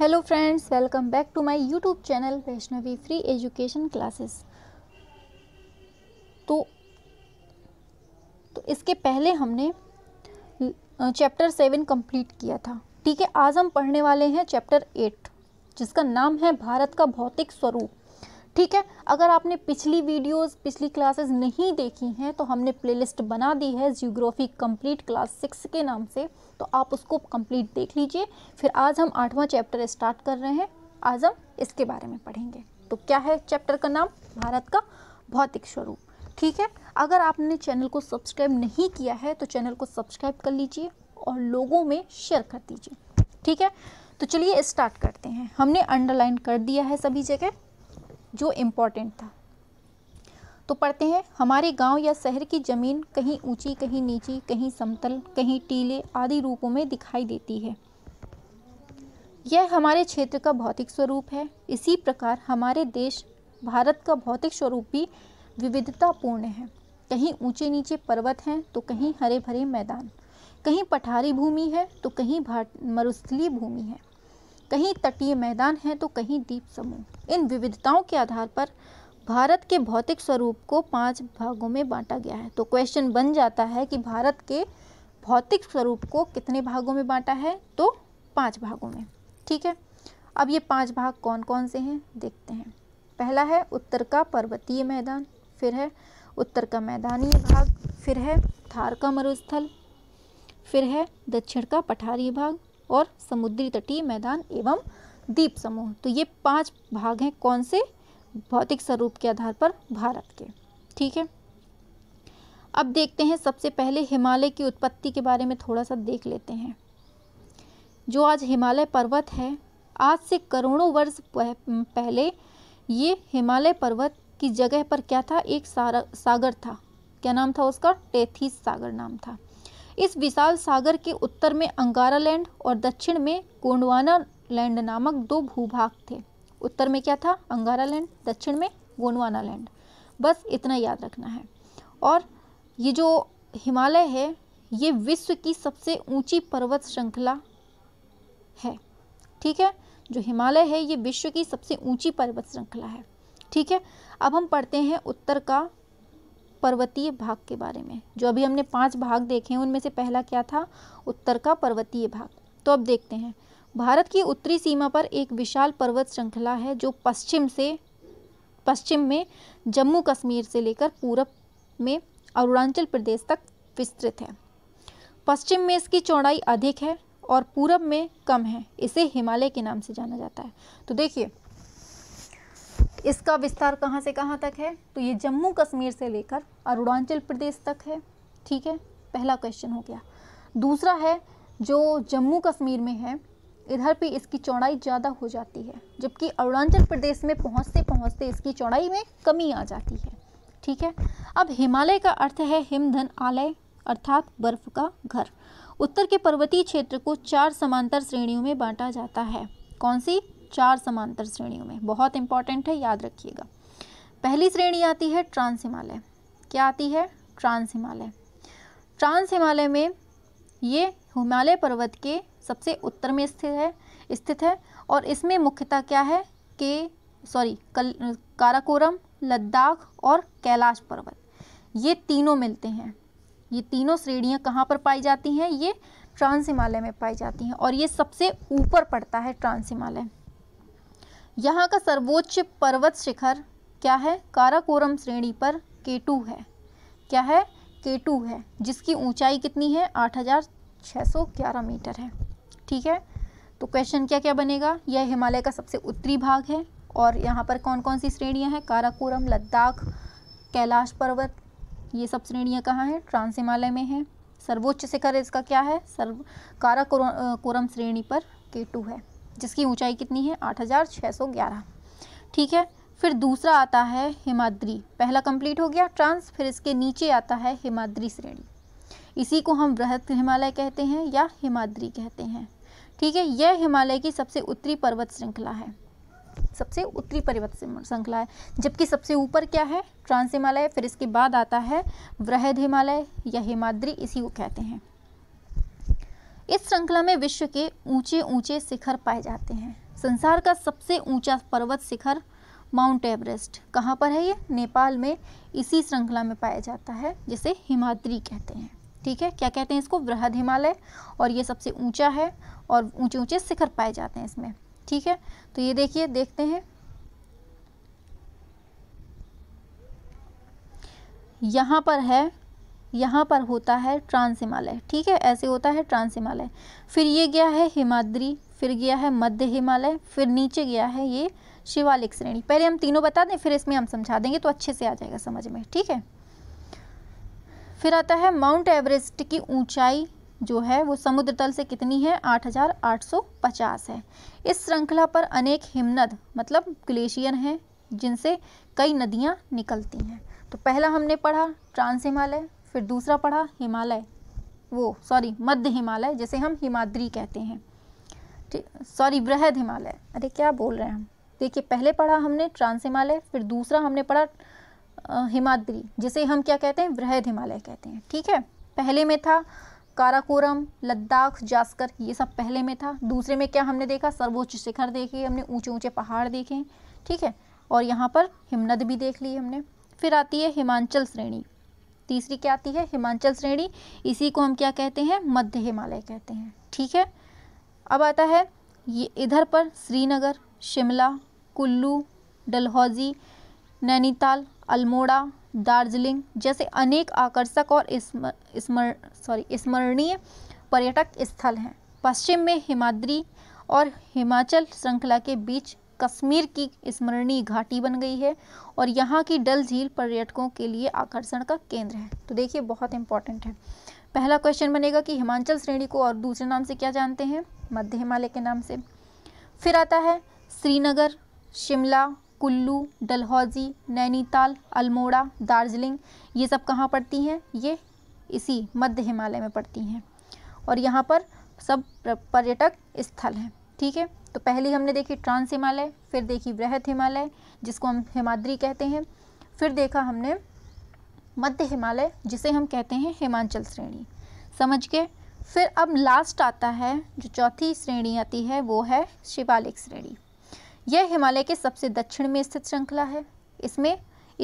hello friends welcome back to my YouTube channel Vaishnavi free education classes तो तो इसके पहले हमने चैप्टर सेवन कंप्लीट किया था ठीक है आज हम पढ़ने वाले हैं चैप्टर एट जिसका नाम है भारत का भौतिक स्वरूप ठीक है अगर आपने पिछली वीडियोस पिछली क्लासेस नहीं देखी हैं तो हमने प्लेलिस्ट बना दी है जियोग्राफी कंप्लीट क्लास सिक्स के नाम से तो आप उसको कंप्लीट देख लीजिए फिर आज हम आठवां चैप्टर स्टार्ट कर रहे हैं आज हम इसके बारे में पढ़ेंगे तो क्या है चैप्टर का नाम भारत का भौतिक स्वरूप ठीक है अगर आपने चैनल को सब्सक्राइब नहीं किया है तो चैनल को सब्सक्राइब कर लीजिए और लोगों में शेयर कर दीजिए ठीक है तो चलिए स्टार्ट करते हैं हमने अंडरलाइन कर दिया है सभी जगह जो इम्पोर्टेंट था तो पढ़ते हैं हमारे गांव या शहर की ज़मीन कहीं ऊंची कहीं नीची कहीं समतल कहीं टीले आदि रूपों में दिखाई देती है यह हमारे क्षेत्र का भौतिक स्वरूप है इसी प्रकार हमारे देश भारत का भौतिक स्वरूप भी विविधतापूर्ण है कहीं ऊंचे नीचे पर्वत हैं तो कहीं हरे भरे मैदान कहीं पठारी भूमि है तो कहीं मरुस्थली भूमि है कहीं तटीय मैदान है तो कहीं द्वीप समूह इन विविधताओं के आधार पर भारत के भौतिक स्वरूप को पांच भागों में बांटा गया है तो क्वेश्चन बन जाता है कि भारत के भौतिक स्वरूप को कितने भागों में बांटा है तो पांच भागों में ठीक है अब ये पांच भाग कौन कौन से हैं देखते हैं पहला है उत्तर का पर्वतीय मैदान फिर है उत्तर का मैदानी भाग फिर है थार का मरुस्थल फिर है दक्षिण का पठारी भाग और समुद्री तटीय मैदान एवं द्वीप समूह तो ये पांच भाग हैं कौन से भौतिक स्वरूप के आधार पर भारत के ठीक है अब देखते हैं सबसे पहले हिमालय की उत्पत्ति के बारे में थोड़ा सा देख लेते हैं जो आज हिमालय पर्वत है आज से करोड़ों वर्ष पहले ये हिमालय पर्वत की जगह पर क्या था एक सागर था क्या नाम था उसका टेथिस सागर नाम था इस विशाल सागर के उत्तर में अंगारा लैंड और दक्षिण में गोंडवाना लैंड नामक दो भूभाग थे उत्तर में क्या था अंगारा लैंड दक्षिण में गोंडवाना लैंड बस इतना याद रखना है और ये जो हिमालय है ये विश्व की सबसे ऊंची पर्वत श्रृंखला है ठीक है जो हिमालय है ये विश्व की सबसे ऊंची पर्वत श्रृंखला है ठीक है अब हम पढ़ते हैं उत्तर का पर्वतीय भाग के बारे में जो अभी हमने पांच भाग देखे हैं उनमें से पहला क्या था उत्तर का पर्वतीय भाग तो अब देखते हैं भारत की उत्तरी सीमा पर एक विशाल पर्वत श्रृंखला है जो पश्चिम से पश्चिम में जम्मू कश्मीर से लेकर पूरब में अरुणाचल प्रदेश तक विस्तृत है पश्चिम में इसकी चौड़ाई अधिक है और पूरब में कम है इसे हिमालय के नाम से जाना जाता है तो देखिए इसका विस्तार कहाँ से कहाँ तक है तो ये जम्मू कश्मीर से लेकर अरुणाचल प्रदेश तक है ठीक है पहला क्वेश्चन हो गया दूसरा है जो जम्मू कश्मीर में है इधर पे इसकी चौड़ाई ज़्यादा हो जाती है जबकि अरुणाचल प्रदेश में पहुँचते पहुँचते इसकी चौड़ाई में कमी आ जाती है ठीक है अब हिमालय का अर्थ है हिमधन आलय अर्थात बर्फ का घर उत्तर के पर्वतीय क्षेत्र को चार समांतर श्रेणियों में बांटा जाता है कौन सी चार समांतर श्रेणियों में बहुत इंपॉर्टेंट है याद रखिएगा पहली श्रेणी आती है ट्रांस हिमालय क्या आती है ट्रांस हिमालय ट्रांस हिमालय में ये हिमालय पर्वत के सबसे उत्तर में स्थित है स्थित है और इसमें मुख्यतः क्या है के सॉरी काराकोरम लद्दाख और कैलाश पर्वत ये तीनों मिलते हैं ये तीनों श्रेणियाँ कहाँ पर पाई जाती हैं ये ट्रांस हिमालय में पाई जाती हैं और ये सबसे ऊपर पड़ता है ट्रांस हिमालय यहाँ का सर्वोच्च पर्वत शिखर क्या है काराकोरम श्रेणी पर केटू है क्या है केटू है जिसकी ऊंचाई कितनी है आठ हज़ार छः सौ ग्यारह मीटर है ठीक है तो क्वेश्चन क्या क्या बनेगा यह हिमालय का सबसे उत्तरी भाग है और यहाँ पर कौन कौन सी श्रेणियाँ हैं काराकोरम लद्दाख कैलाश पर्वत ये सब श्रेणियाँ कहाँ हैं ट्रांस हिमालय में हैं सर्वोच्च शिखर इसका क्या है सर्व काराकोरम श्रेणी पर केटू है जिसकी ऊंचाई कितनी है 8611 ठीक है फिर दूसरा आता है हिमाद्री पहला कंप्लीट हो गया ट्रांस फिर इसके नीचे आता है हिमाद्री श्रेणी इसी को हम बृहद हिमालय कहते हैं या हिमाद्री कहते हैं ठीक है यह हिमालय की सबसे उत्तरी पर्वत श्रृंखला है सबसे उत्तरी पर्वत श्रृंखला है जबकि सबसे ऊपर क्या है ट्रांस हिमालय फिर इसके बाद आता है वृहद हिमालय या हिमाद्री इसी को कहते हैं इस श्रृंखला में विश्व के ऊंचे ऊंचे शिखर पाए जाते हैं संसार का सबसे ऊंचा पर्वत शिखर माउंट एवरेस्ट कहाँ पर है ये नेपाल में इसी श्रृंखला में पाया जाता है जिसे हिमाद्री कहते हैं ठीक है क्या कहते हैं इसको वृहद हिमालय और ये सबसे ऊंचा है और ऊंचे ऊंचे शिखर पाए जाते हैं इसमें ठीक है तो ये देखिए देखते हैं यहाँ पर है यहाँ पर होता है ट्रांस हिमालय ठीक है ऐसे होता है ट्रांस हिमालय फिर ये गया है हिमाद्री फिर गया है मध्य हिमालय फिर नीचे गया है ये शिवालिक श्रेणी पहले हम तीनों बता दें फिर इसमें हम समझा देंगे तो अच्छे से आ जाएगा समझ में ठीक है फिर आता है माउंट एवरेस्ट की ऊंचाई जो है वो समुद्र तल से कितनी है 8,850 है इस श्रृंखला पर अनेक हिमनद मतलब ग्लेशियर हैं जिनसे कई नदियाँ निकलती हैं तो पहला हमने पढ़ा ट्रांस हिमालय फिर दूसरा पढ़ा हिमालय वो सॉरी मध्य हिमालय जिसे हम हिमाद्री कहते हैं सॉरी बृहद हिमालय अरे क्या बोल रहे हैं हम देखिए पहले पढ़ा हमने ट्रांस हिमालय फिर दूसरा हमने पढ़ा हिमाद्री जिसे हम क्या कहते हैं बृहद हिमालय कहते हैं ठीक है पहले में था काराकोरम लद्दाख जास्कर ये सब पहले में था दूसरे में क्या हमने देखा सर्वोच्च शिखर देखे हमने ऊंचे ऊंचे पहाड़ देखे ठीक है और यहाँ पर हिमनद भी देख ली हमने फिर आती है हिमांचल श्रेणी तीसरी क्या आती है हिमांचल श्रेणी इसी को हम क्या कहते हैं मध्य हिमालय कहते हैं ठीक है अब आता है ये इधर पर श्रीनगर शिमला कुल्लू डलहौजी नैनीताल अल्मोड़ा दार्जिलिंग जैसे अनेक आकर्षक और स्मर सॉरी स्मरणीय पर्यटक स्थल हैं पश्चिम में हिमाद्री और हिमाचल श्रृंखला के बीच कश्मीर की स्मरणीय घाटी बन गई है और यहाँ की डल झील पर्यटकों के लिए आकर्षण का केंद्र है तो देखिए बहुत इंपॉर्टेंट है पहला क्वेश्चन बनेगा कि हिमाचल श्रेणी को और दूसरे नाम से क्या जानते हैं मध्य हिमालय के नाम से फिर आता है श्रीनगर शिमला कुल्लू डलहौजी नैनीताल अल्मोड़ा दार्जिलिंग ये सब कहाँ पड़ती हैं ये इसी मध्य हिमालय में पड़ती हैं और यहाँ पर सब पर्यटक स्थल हैं ठीक है तो पहली हमने देखी ट्रांस हिमालय फिर देखी वृहद हिमालय जिसको हम हिमाद्री कहते हैं फिर देखा हमने मध्य हिमालय जिसे हम कहते हैं हिमाचल श्रेणी समझ के फिर अब लास्ट आता है जो चौथी श्रेणी आती है वो है शिवालिक श्रेणी यह हिमालय के सबसे दक्षिण में स्थित श्रृंखला है इसमें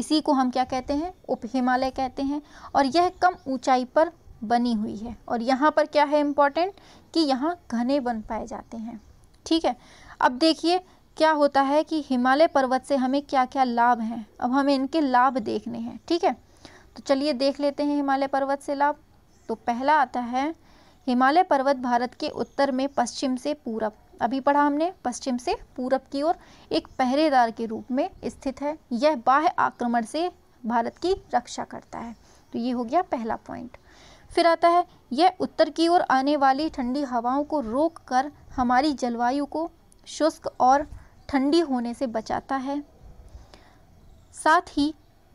इसी को हम क्या कहते हैं उप हिमालय कहते हैं और यह कम ऊंचाई पर बनी हुई है और यहाँ पर क्या है इम्पॉर्टेंट कि यहाँ घने बन पाए जाते हैं ठीक है अब देखिए क्या होता है कि हिमालय पर्वत से हमें क्या क्या लाभ हैं अब हमें इनके लाभ देखने हैं ठीक है तो चलिए देख लेते हैं हिमालय पर्वत से लाभ तो पहला आता है हिमालय पर्वत भारत के उत्तर में पश्चिम से पूरब अभी पढ़ा हमने पश्चिम से पूरब की ओर एक पहरेदार के रूप में स्थित है यह बाह्य आक्रमण से भारत की रक्षा करता है तो ये हो गया पहला पॉइंट फिर आता है यह उत्तर की ओर आने वाली ठंडी हवाओं को रोक कर हमारी जलवायु को शुष्क और ठंडी होने से बचाता है साथ ही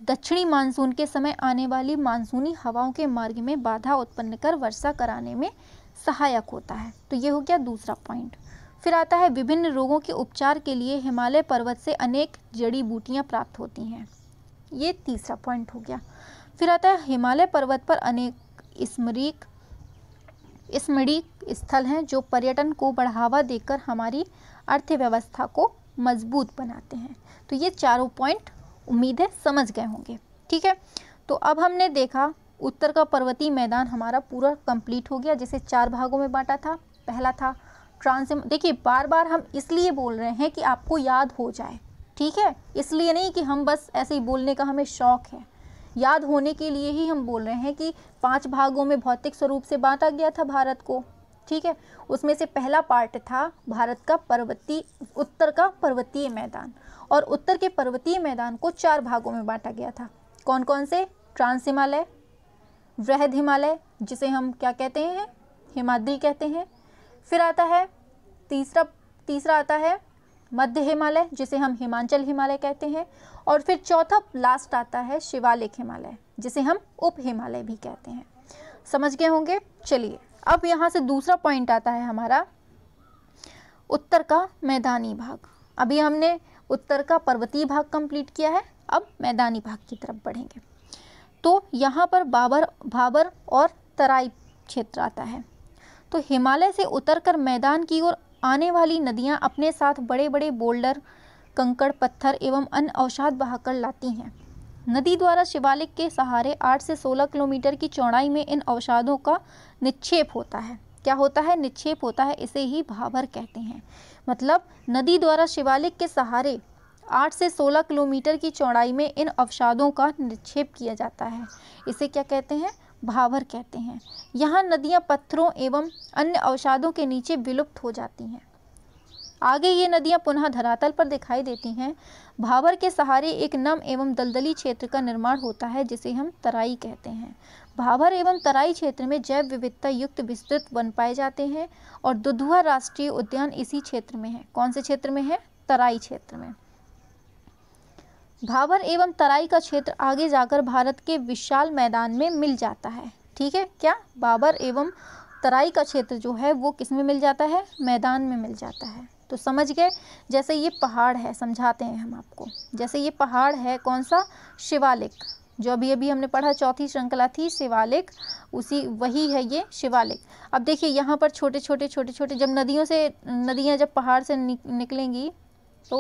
दक्षिणी मानसून के समय आने वाली मानसूनी हवाओं के मार्ग में बाधा उत्पन्न कर वर्षा कराने में सहायक होता है तो ये हो गया दूसरा पॉइंट फिर आता है विभिन्न रोगों के उपचार के लिए हिमालय पर्वत से अनेक जड़ी बूटियाँ प्राप्त होती हैं ये तीसरा पॉइंट हो गया फिर आता है हिमालय पर्वत पर अनेक स्मरिक स्मृणी स्थल हैं जो पर्यटन को बढ़ावा देकर हमारी अर्थव्यवस्था को मजबूत बनाते हैं तो ये चारों पॉइंट उम्मीद है समझ गए होंगे ठीक है तो अब हमने देखा उत्तर का पर्वतीय मैदान हमारा पूरा कंप्लीट हो गया जिसे चार भागों में बांटा था पहला था ट्रांस देखिए बार बार हम इसलिए बोल रहे हैं कि आपको याद हो जाए ठीक है इसलिए नहीं कि हम बस ऐसे ही बोलने का हमें शौक है याद होने के लिए ही हम बोल रहे हैं कि पांच भागों में भौतिक स्वरूप से बांटा गया था भारत को ठीक है उसमें से पहला पार्ट था भारत का पर्वतीय उत्तर का पर्वतीय मैदान और उत्तर के पर्वतीय मैदान को चार भागों में बांटा गया था कौन कौन से ट्रांस हिमालय वृहद हिमालय जिसे हम क्या कहते हैं हिमाद्री कहते हैं फिर आता है तीसरा तीसरा आता है मध्य हिमालय जिसे हम हिमाचल हिमालय कहते हैं और फिर चौथा लास्ट आता है शिवालिक हिमालय जिसे हम उप हिमालय भी कहते हैं समझ गए होंगे चलिए अब यहाँ से दूसरा पॉइंट आता है हमारा उत्तर का मैदानी भाग अभी हमने उत्तर का पर्वतीय भाग कंप्लीट किया है अब मैदानी भाग की तरफ बढ़ेंगे तो यहाँ पर बाबर भाबर और तराई क्षेत्र आता है तो हिमालय से उतरकर मैदान की ओर आने वाली नदियाँ अपने साथ बड़े बड़े बोल्डर कंकड़ पत्थर एवं अन्य अवसाद बहाकर लाती हैं नदी द्वारा शिवालिक के सहारे 8 से 16 किलोमीटर की चौड़ाई में इन अवसादों का निक्षेप होता है क्या होता है निक्षेप होता है इसे ही भावर कहते हैं मतलब नदी द्वारा शिवालिक के सहारे 8 से 16 किलोमीटर की चौड़ाई में इन अवसादों का निक्षेप किया जाता है इसे क्या कहते हैं भावर कहते हैं यहाँ नदियाँ पत्थरों एवं अन्य अवसादों के नीचे विलुप्त हो जाती हैं आगे ये नदियां पुनः धरातल पर दिखाई देती हैं भाबर के सहारे एक नम एवं दलदली क्षेत्र का निर्माण होता है जिसे हम तराई कहते हैं भावर एवं तराई क्षेत्र में जैव विविधता युक्त विस्तृत वन पाए जाते हैं और दुधुआ राष्ट्रीय उद्यान इसी क्षेत्र में है कौन से क्षेत्र में है तराई क्षेत्र में भावर एवं तराई का क्षेत्र आगे जाकर भारत के विशाल मैदान में मिल जाता है ठीक है क्या बाबर एवं तराई का क्षेत्र जो है वो किस में मिल जाता है मैदान में मिल जाता है तो समझ गए जैसे ये पहाड़ है समझाते हैं हम आपको जैसे ये पहाड़ है कौन सा शिवालिक जो अभी अभी हमने पढ़ा चौथी श्रृंखला थी शिवालिक उसी वही है ये शिवालिक अब देखिए यहाँ पर छोटे छोटे छोटे छोटे जब नदियों से नदियाँ जब पहाड़ से निकलेंगी तो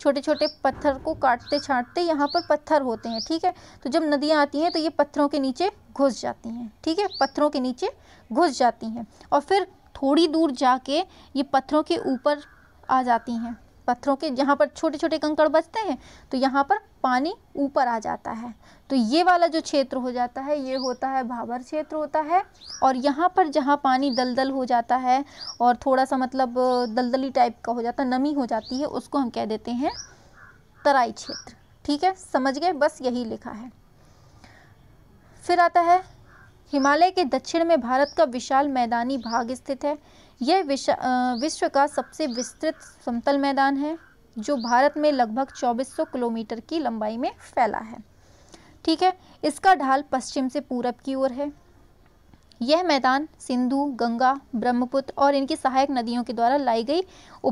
छोटे छोटे पत्थर को काटते छाटते यहाँ पर पत्थर होते हैं ठीक है तो जब नदियाँ आती हैं तो ये पत्थरों के नीचे घुस जाती हैं ठीक है पत्थरों के नीचे घुस जाती हैं और फिर थोड़ी दूर जाके ये पत्थरों के ऊपर आ जाती हैं पत्थरों के यहाँ पर छोटे छोटे कंकड़ बचते हैं तो यहाँ पर पानी ऊपर आ जाता है तो ये वाला जो क्षेत्र हो जाता है ये होता है भावर क्षेत्र होता है और यहाँ पर जहाँ पानी दलदल हो जाता है और थोड़ा सा मतलब दलदली टाइप का हो जाता है नमी हो जाती है उसको हम कह देते हैं तराई क्षेत्र ठीक है समझ गए बस यही लिखा है फिर आता है हिमालय के दक्षिण में भारत का विशाल मैदानी भाग स्थित है यह विश्व का सबसे विस्तृत समतल मैदान है जो भारत में लगभग 2400 किलोमीटर की लंबाई में फैला है ठीक है इसका ढाल पश्चिम से पूरब की ओर है यह मैदान सिंधु गंगा ब्रह्मपुत्र और इनकी सहायक नदियों के द्वारा लाई गई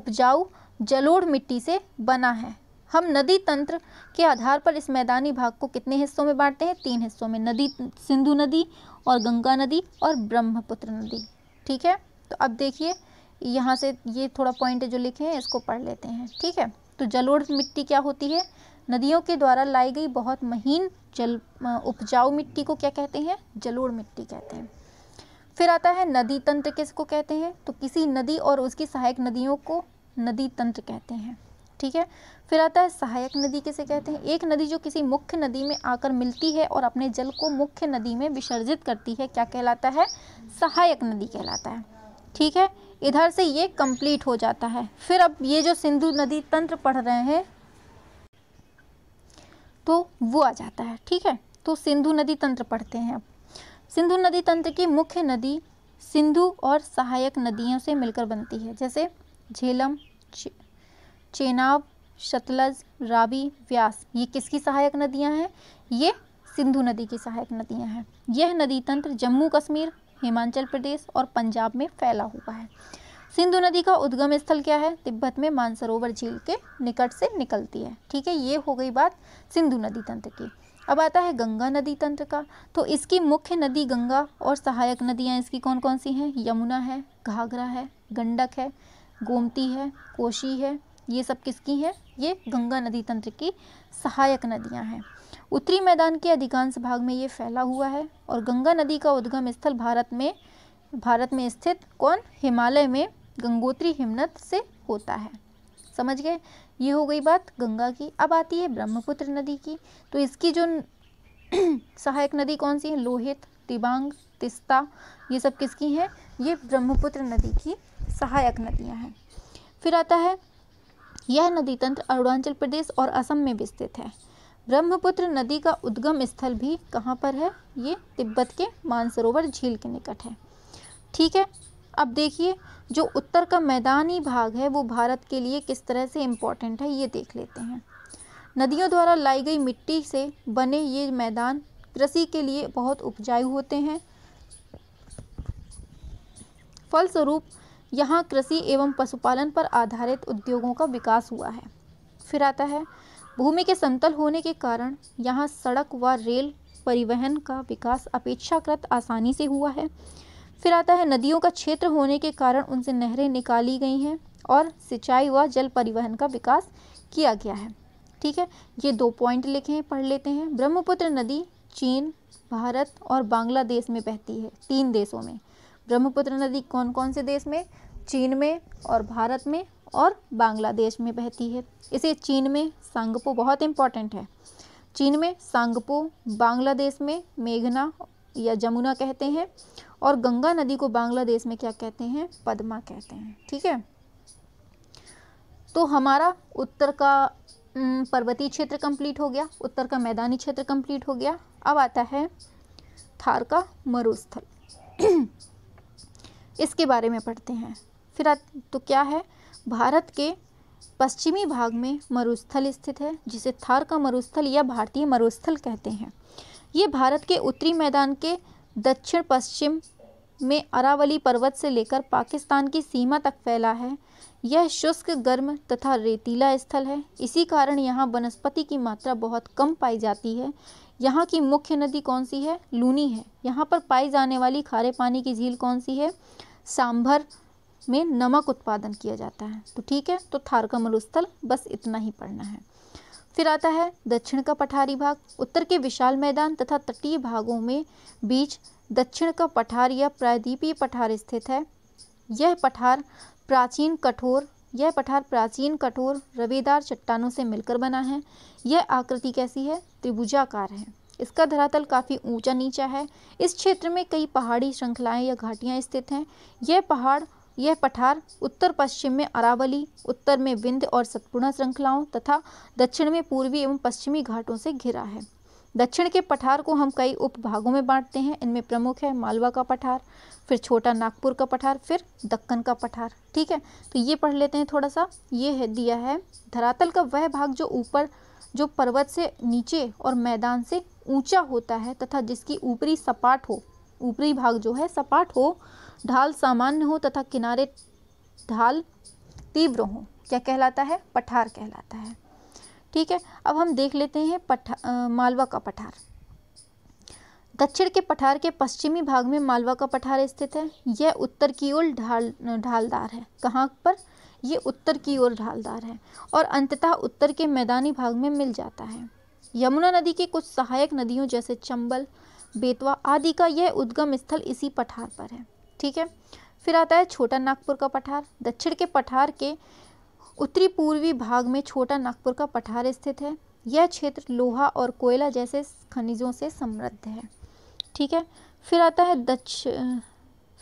उपजाऊ जलोढ़ मिट्टी से बना है हम नदी तंत्र के आधार पर इस मैदानी भाग को कितने हिस्सों में बांटते हैं तीन हिस्सों में नदी सिंधु नदी और गंगा नदी और ब्रह्मपुत्र नदी ठीक है तो अब देखिए यहाँ से ये थोड़ा पॉइंट जो लिखे हैं इसको पढ़ लेते हैं ठीक है तो जलोढ़ मिट्टी क्या होती है नदियों के द्वारा लाई गई बहुत महीन जल उपजाऊ मिट्टी को क्या कहते हैं जलोढ़ मिट्टी कहते हैं फिर आता है नदी तंत्र किसको कहते हैं तो किसी नदी और उसकी सहायक नदियों को नदी तंत्र कहते हैं ठीक है फिर आता है सहायक नदी किसे कहते हैं एक नदी जो किसी मुख्य नदी में आकर मिलती है और अपने जल को मुख्य नदी में विसर्जित करती है क्या कहलाता है सहायक नदी कहलाता है ठीक है इधर से ये कंप्लीट हो जाता है फिर अब ये जो सिंधु नदी तंत्र पढ़ रहे हैं तो वो आ जाता है ठीक है तो सिंधु नदी तंत्र पढ़ते हैं अब सिंधु नदी तंत्र की मुख्य नदी सिंधु और सहायक नदियों से मिलकर बनती है जैसे झेलम चे, चेनाब शतलज रावी व्यास ये किसकी सहायक नदियां हैं ये सिंधु नदी की सहायक नदियां हैं यह नदी तंत्र जम्मू कश्मीर हिमाचल प्रदेश और पंजाब में फैला हुआ है सिंधु नदी का उद्गम स्थल क्या है तिब्बत में मानसरोवर झील के निकट से निकलती है ठीक है ये हो गई बात सिंधु नदी तंत्र की अब आता है गंगा नदी तंत्र का तो इसकी मुख्य नदी गंगा और सहायक नदियाँ इसकी कौन कौन सी हैं यमुना है घाघरा है गंडक है गोमती है कोशी है ये सब किसकी हैं ये गंगा नदी तंत्र की सहायक नदियाँ हैं उत्तरी मैदान के अधिकांश भाग में ये फैला हुआ है और गंगा नदी का उद्गम स्थल भारत में भारत में स्थित कौन हिमालय में गंगोत्री हिमनत से होता है समझ गए ये हो गई बात गंगा की अब आती है ब्रह्मपुत्र नदी की तो इसकी जो सहायक नदी कौन सी है लोहित तिबांग तिस्ता ये सब किसकी हैं ये ब्रह्मपुत्र नदी की सहायक नदियां हैं फिर आता है यह नदी तंत्र अरुणाचल प्रदेश और असम में विस्तृत है ब्रह्मपुत्र नदी का उद्गम स्थल भी कहाँ पर है ये तिब्बत के मानसरोवर झील के निकट है ठीक है अब देखिए जो उत्तर का मैदानी भाग है वो भारत के लिए किस तरह से इम्पॉर्टेंट है ये देख लेते हैं नदियों द्वारा लाई गई मिट्टी से बने ये मैदान कृषि के लिए बहुत उपजाऊ होते हैं फलस्वरूप यहाँ कृषि एवं पशुपालन पर आधारित उद्योगों का विकास हुआ है फिर आता है भूमि के समतल होने के कारण यहाँ सड़क व रेल परिवहन का विकास अपेक्षाकृत आसानी से हुआ है फिर आता है नदियों का क्षेत्र होने के कारण उनसे नहरें निकाली गई हैं और सिंचाई व जल परिवहन का विकास किया गया है ठीक है ये दो पॉइंट लिखे हैं पढ़ लेते हैं ब्रह्मपुत्र नदी चीन भारत और बांग्लादेश में बहती है तीन देशों में ब्रह्मपुत्र नदी कौन कौन से देश में चीन में और भारत में और बांग्लादेश में बहती है इसे चीन में सांगपो बहुत इम्पॉर्टेंट है चीन में सांगपो बांग्लादेश में मेघना या जमुना कहते हैं और गंगा नदी को बांग्लादेश में क्या कहते हैं पद्मा कहते हैं ठीक है तो हमारा उत्तर का पर्वतीय क्षेत्र कंप्लीट हो गया उत्तर का मैदानी क्षेत्र कंप्लीट हो गया अब आता है थार का मरुस्थल इसके बारे में पढ़ते हैं फिर तो क्या है भारत के पश्चिमी भाग में मरुस्थल स्थित है जिसे थार का मरुस्थल या भारतीय मरुस्थल कहते हैं ये भारत के उत्तरी मैदान के दक्षिण पश्चिम में अरावली पर्वत से लेकर पाकिस्तान की सीमा तक फैला है यह शुष्क गर्म तथा रेतीला स्थल है इसी कारण यहाँ वनस्पति की मात्रा बहुत कम पाई जाती है यहाँ की मुख्य नदी कौन सी है लूनी है यहाँ पर पाई जाने वाली खारे पानी की झील कौन सी है सांभर में नमक उत्पादन किया जाता है तो ठीक है तो थार का मरुस्थल बस इतना ही पढ़ना है फिर आता है दक्षिण का पठारी भाग उत्तर के विशाल मैदान तथा तटीय भागों में बीच दक्षिण का पठार या प्रायद्वीपीय पठार स्थित है यह पठार प्राचीन कठोर यह पठार प्राचीन कठोर रवेदार चट्टानों से मिलकर बना है यह आकृति कैसी है त्रिभुजाकार है इसका धरातल काफ़ी ऊंचा नीचा है इस क्षेत्र में कई पहाड़ी श्रृंखलाएं या घाटियां स्थित हैं यह पहाड़ यह पठार उत्तर पश्चिम में अरावली उत्तर में विंध्य और सतपुड़ा श्रृंखलाओं तथा दक्षिण में पूर्वी एवं पश्चिमी घाटों से घिरा है दक्षिण के पठार को हम कई उपभागों में बांटते हैं इनमें प्रमुख है मालवा का पठार फिर छोटा नागपुर का पठार फिर दक्कन का पठार ठीक है तो ये पढ़ लेते हैं थोड़ा सा ये है दिया है धरातल का वह भाग जो ऊपर जो पर्वत से नीचे और मैदान से ऊंचा होता है तथा जिसकी ऊपरी सपाट हो ऊपरी भाग जो है सपाट हो ढाल सामान्य हो तथा किनारे ढाल तीव्र हो क्या कहलाता है पठार कहलाता है ठीक है अब हम देख लेते हैं पठा मालवा का पठार दक्षिण के पठार के पश्चिमी भाग में मालवा का पठार स्थित है यह उत्तर की ओर ढाल ढालदार है कहाँ पर ये उत्तर की ओर ढालदार है और अंततः उत्तर के मैदानी भाग में मिल जाता है यमुना नदी के कुछ सहायक नदियों जैसे चंबल बेतवा आदि का यह उद्गम स्थल इसी पठार पर है ठीक है फिर आता है छोटा नागपुर का पठार दक्षिण के पठार के उत्तरी पूर्वी भाग में छोटा नागपुर का पठार स्थित है यह क्षेत्र लोहा और कोयला जैसे खनिजों से समृद्ध है ठीक है फिर आता है दक्ष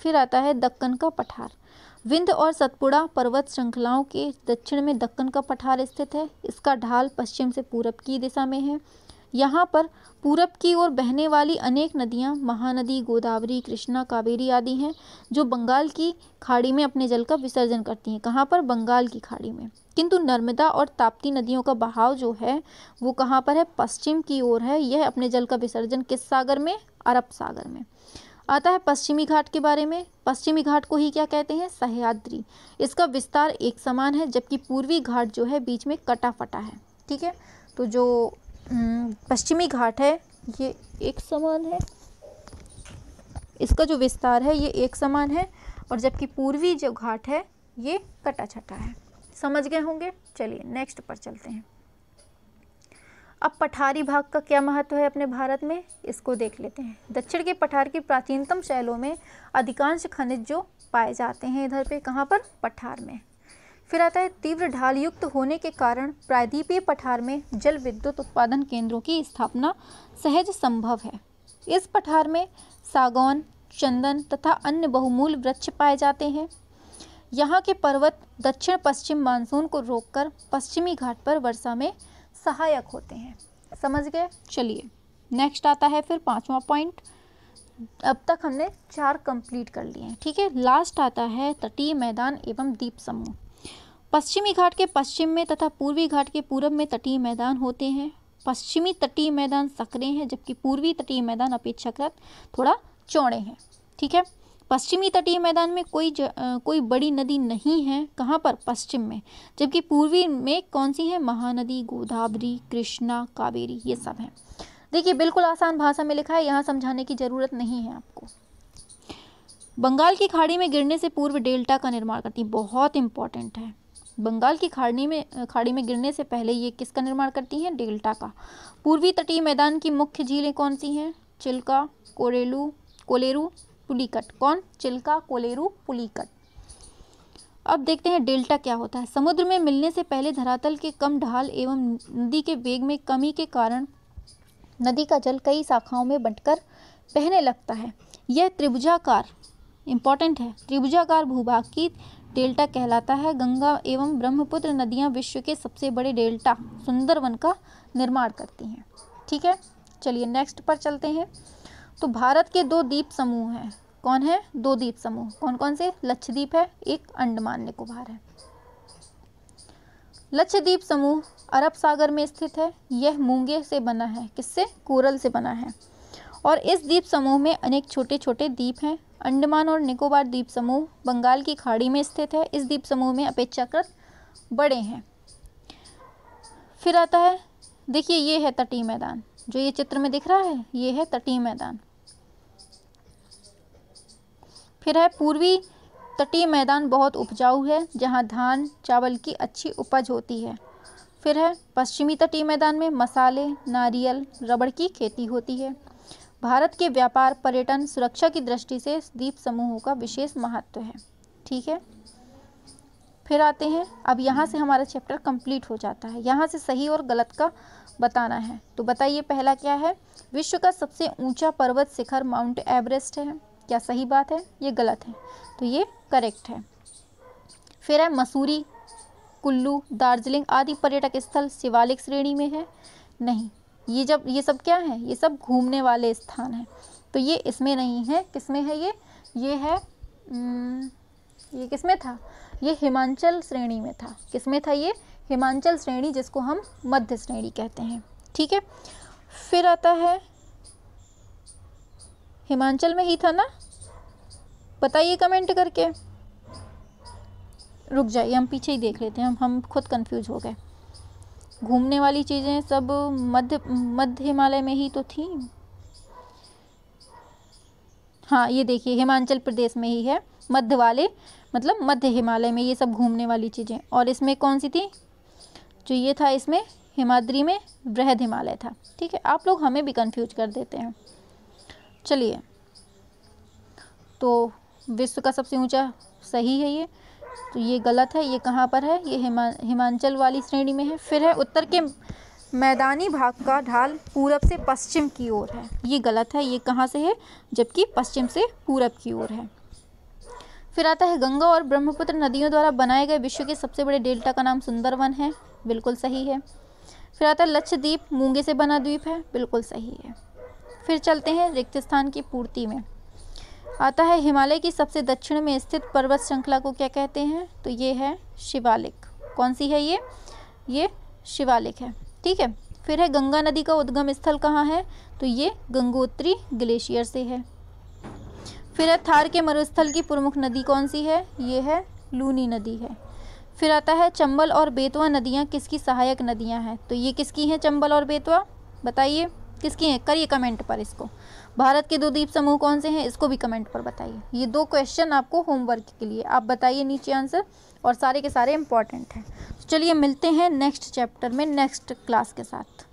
फिर आता है दक्कन का पठार विंध और सतपुड़ा पर्वत श्रृंखलाओं के दक्षिण में दक्कन का पठार स्थित है इसका ढाल पश्चिम से पूरब की दिशा में है यहाँ पर पूरब की ओर बहने वाली अनेक नदियाँ महानदी गोदावरी कृष्णा कावेरी आदि हैं जो बंगाल की खाड़ी में अपने जल का विसर्जन करती हैं कहाँ पर बंगाल की खाड़ी में किंतु नर्मदा और ताप्ती नदियों का बहाव जो है वो कहाँ पर है पश्चिम की ओर है यह अपने जल का विसर्जन किस सागर में अरब सागर में आता है पश्चिमी घाट के बारे में पश्चिमी घाट को ही क्या कहते हैं सह्याद्री इसका विस्तार एक समान है जबकि पूर्वी घाट जो है बीच में कटा फटा है ठीक है तो जो हम्म, पश्चिमी घाट है ये एक समान है इसका जो विस्तार है ये एक समान है और जबकि पूर्वी जो घाट है ये कटा छटा है समझ गए होंगे चलिए नेक्स्ट पर चलते हैं अब पठारी भाग का क्या महत्व है अपने भारत में इसको देख लेते हैं दक्षिण के पठार की प्राचीनतम शैलों में अधिकांश खनिज जो पाए जाते हैं इधर पे कहाँ पर पठार में फिर आता है तीव्र ढाल युक्त होने के कारण प्रायद्वीपीय पठार में जल विद्युत उत्पादन केंद्रों की स्थापना सहज संभव है इस पठार में सागौन चंदन तथा अन्य बहुमूल वृक्ष पाए जाते हैं यहाँ के पर्वत दक्षिण पश्चिम मानसून को रोककर पश्चिमी घाट पर वर्षा में सहायक होते हैं समझ गए चलिए नेक्स्ट आता है फिर पाँचवा पॉइंट अब तक हमने चार कंप्लीट कर लिए हैं ठीक है लास्ट आता है तटीय मैदान एवं द्वीप समूह पश्चिमी घाट के पश्चिम में तथा पूर्वी घाट के पूर्व में तटीय मैदान होते हैं पश्चिमी तटीय मैदान सकरे हैं जबकि पूर्वी तटीय मैदान अपेक्षाकृत थोड़ा चौड़े हैं ठीक है पश्चिमी तटीय मैदान में कोई ज, आ, कोई बड़ी नदी नहीं है कहाँ पर पश्चिम में जबकि पूर्वी में कौन सी है महानदी गोदावरी कृष्णा कावेरी ये सब हैं देखिए बिल्कुल आसान भाषा में लिखा है यहाँ समझाने की ज़रूरत नहीं है आपको बंगाल की खाड़ी में गिरने से पूर्व डेल्टा का निर्माण करती है बहुत इंपॉर्टेंट है बंगाल की खाड़ी में खाड़ी में गिरने से पहले ये किसका निर्माण करती हैं डेल्टा का पूर्वी तटीय मैदान की मुख्य झीलें कौन सी हैं चिल्का कोरेलू कोलेरू पुलिकट कौन चिल्का कोलेरू पुलिकट अब देखते हैं डेल्टा क्या होता है समुद्र में मिलने से पहले धरातल के कम ढाल एवं नदी के वेग में कमी के कारण नदी का जल कई शाखाओं में बंटकर बहने लगता है यह त्रिभुजाकार इम्पॉर्टेंट है त्रिभुजाकार भूभाग की डेल्टा कहलाता है गंगा एवं ब्रह्मपुत्र नदियां विश्व के सबसे बड़े डेल्टा सुंदरवन का निर्माण करती हैं ठीक है चलिए नेक्स्ट पर चलते हैं तो भारत के दो द्वीप समूह हैं कौन है दो द्वीप समूह कौन कौन से लक्षद्वीप है एक अंडमान निकोबार है लक्षद्वीप समूह अरब सागर में स्थित है यह मूंगे से बना है किससे कोरल से बना है और इस द्वीप समूह में अनेक छोटे छोटे द्वीप हैं अंडमान और निकोबार द्वीप समूह बंगाल की खाड़ी में स्थित है इस द्वीप समूह में अपेक्षाकृत बड़े हैं फिर आता है देखिए ये है तटीय मैदान जो ये चित्र में दिख रहा है ये है तटीय मैदान फिर है पूर्वी तटीय मैदान बहुत उपजाऊ है जहाँ धान चावल की अच्छी उपज होती है फिर है पश्चिमी तटीय मैदान में मसाले नारियल रबड़ की खेती होती है भारत के व्यापार पर्यटन सुरक्षा की दृष्टि से द्वीप समूहों का विशेष महत्व है ठीक है फिर आते हैं अब यहाँ से हमारा चैप्टर कंप्लीट हो जाता है यहाँ से सही और गलत का बताना है तो बताइए पहला क्या है विश्व का सबसे ऊंचा पर्वत शिखर माउंट एवरेस्ट है क्या सही बात है ये गलत है तो ये करेक्ट है फिर है मसूरी कुल्लू दार्जिलिंग आदि पर्यटक स्थल शिवालिक श्रेणी में है नहीं ये जब ये सब क्या है ये सब घूमने वाले स्थान हैं तो ये इसमें नहीं है किसमें है ये ये है ये किसमें था ये हिमांचल श्रेणी में था किसमें था ये हिमांचल श्रेणी जिसको हम मध्य श्रेणी कहते हैं ठीक है फिर आता है हिमांचल में ही था ना बताइए कमेंट करके रुक जाइए हम पीछे ही देख लेते हैं हम हम खुद कंफ्यूज हो गए घूमने वाली चीज़ें सब मध्य मध्य हिमालय में ही तो थी हाँ ये देखिए हिमाचल प्रदेश में ही है मध्य वाले मतलब मध्य हिमालय में ये सब घूमने वाली चीज़ें और इसमें कौन सी थी जो ये था इसमें हिमाद्री में बृहद हिमालय था ठीक है आप लोग हमें भी कंफ्यूज कर देते हैं चलिए तो विश्व का सबसे ऊंचा सही है ये तो ये गलत है ये कहाँ पर है ये हिमा हिमाचल वाली श्रेणी में है फिर है उत्तर के मैदानी भाग का ढाल पूरब से पश्चिम की ओर है ये गलत है ये कहाँ से है जबकि पश्चिम से पूरब की ओर है फिर आता है गंगा और ब्रह्मपुत्र नदियों द्वारा बनाए गए विश्व के सबसे बड़े डेल्टा का नाम सुंदरवन है बिल्कुल सही है फिर आता है लक्षद्वीप मूंगे से बना द्वीप है बिल्कुल सही है फिर चलते हैं रिक्त स्थान की पूर्ति में आता है हिमालय की सबसे दक्षिण में स्थित पर्वत श्रृंखला को क्या कहते हैं तो ये है शिवालिक कौन सी है ये ये शिवालिक है ठीक है फिर है गंगा नदी का उद्गम स्थल कहाँ है तो ये गंगोत्री ग्लेशियर से है फिर है थार के मरुस्थल की प्रमुख नदी कौन सी है ये है लूनी नदी है फिर आता है चंबल और बेतवा नदियाँ किसकी सहायक नदियाँ हैं तो ये किसकी हैं चंबल और बेतवा बताइए किसकी हैं करिए कमेंट पर इसको भारत के दो द्वीप समूह कौन से हैं इसको भी कमेंट पर बताइए ये दो क्वेश्चन आपको होमवर्क के लिए आप बताइए नीचे आंसर और सारे के सारे इंपॉर्टेंट हैं तो चलिए मिलते हैं नेक्स्ट चैप्टर में नेक्स्ट क्लास के साथ